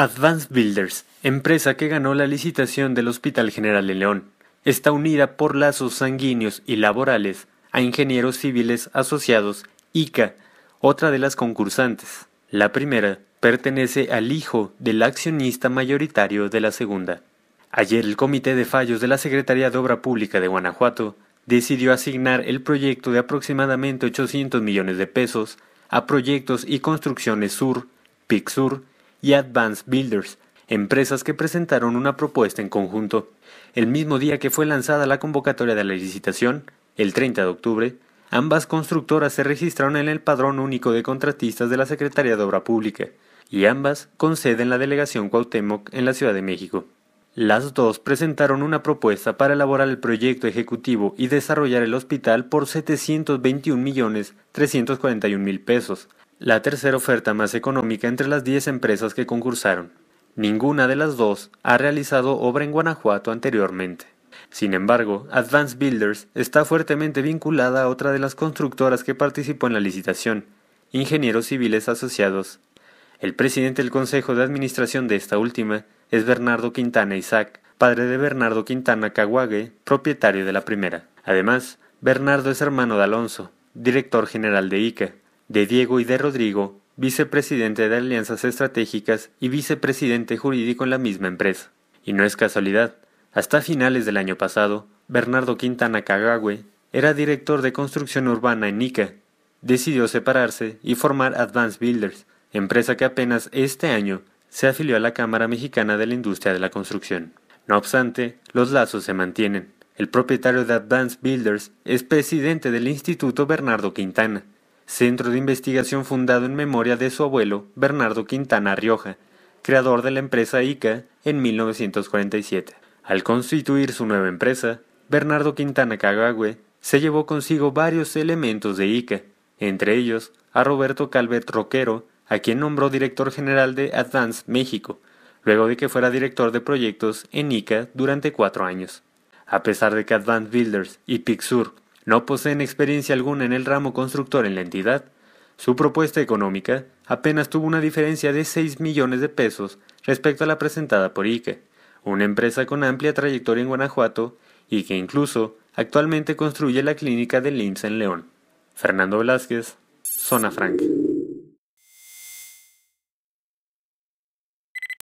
Advanced Builders, empresa que ganó la licitación del Hospital General de León, está unida por lazos sanguíneos y laborales a ingenieros civiles asociados ICA, otra de las concursantes. La primera pertenece al hijo del accionista mayoritario de la segunda. Ayer el Comité de Fallos de la Secretaría de Obra Pública de Guanajuato decidió asignar el proyecto de aproximadamente 800 millones de pesos a proyectos y construcciones Sur, Sur, y Advance Builders, empresas que presentaron una propuesta en conjunto. El mismo día que fue lanzada la convocatoria de la licitación, el 30 de octubre, ambas constructoras se registraron en el Padrón Único de Contratistas de la Secretaría de Obra Pública, y ambas con sede en la Delegación Cuauhtémoc en la Ciudad de México. Las dos presentaron una propuesta para elaborar el proyecto ejecutivo y desarrollar el hospital por 721.341.000 pesos, la tercera oferta más económica entre las 10 empresas que concursaron. Ninguna de las dos ha realizado obra en Guanajuato anteriormente. Sin embargo, Advance Builders está fuertemente vinculada a otra de las constructoras que participó en la licitación, Ingenieros Civiles Asociados. El presidente del Consejo de Administración de esta última es Bernardo Quintana Isaac, padre de Bernardo Quintana Caguague, propietario de la primera. Además, Bernardo es hermano de Alonso, director general de ICA, de Diego y de Rodrigo, vicepresidente de Alianzas Estratégicas y vicepresidente jurídico en la misma empresa. Y no es casualidad, hasta finales del año pasado, Bernardo Quintana Cagagüe era director de construcción urbana en Nica. Decidió separarse y formar Advance Builders, empresa que apenas este año se afilió a la Cámara Mexicana de la Industria de la Construcción. No obstante, los lazos se mantienen. El propietario de Advance Builders es presidente del Instituto Bernardo Quintana, centro de investigación fundado en memoria de su abuelo, Bernardo Quintana Rioja, creador de la empresa ICA en 1947. Al constituir su nueva empresa, Bernardo Quintana Cagagüe se llevó consigo varios elementos de ICA, entre ellos a Roberto Calvet Roquero, a quien nombró director general de Advance México, luego de que fuera director de proyectos en ICA durante cuatro años. A pesar de que Advance Builders y Pixur no poseen experiencia alguna en el ramo constructor en la entidad. Su propuesta económica apenas tuvo una diferencia de 6 millones de pesos respecto a la presentada por Ike, una empresa con amplia trayectoria en Guanajuato y que incluso actualmente construye la clínica de IMSS en León. Fernando Velázquez, Zona Franca.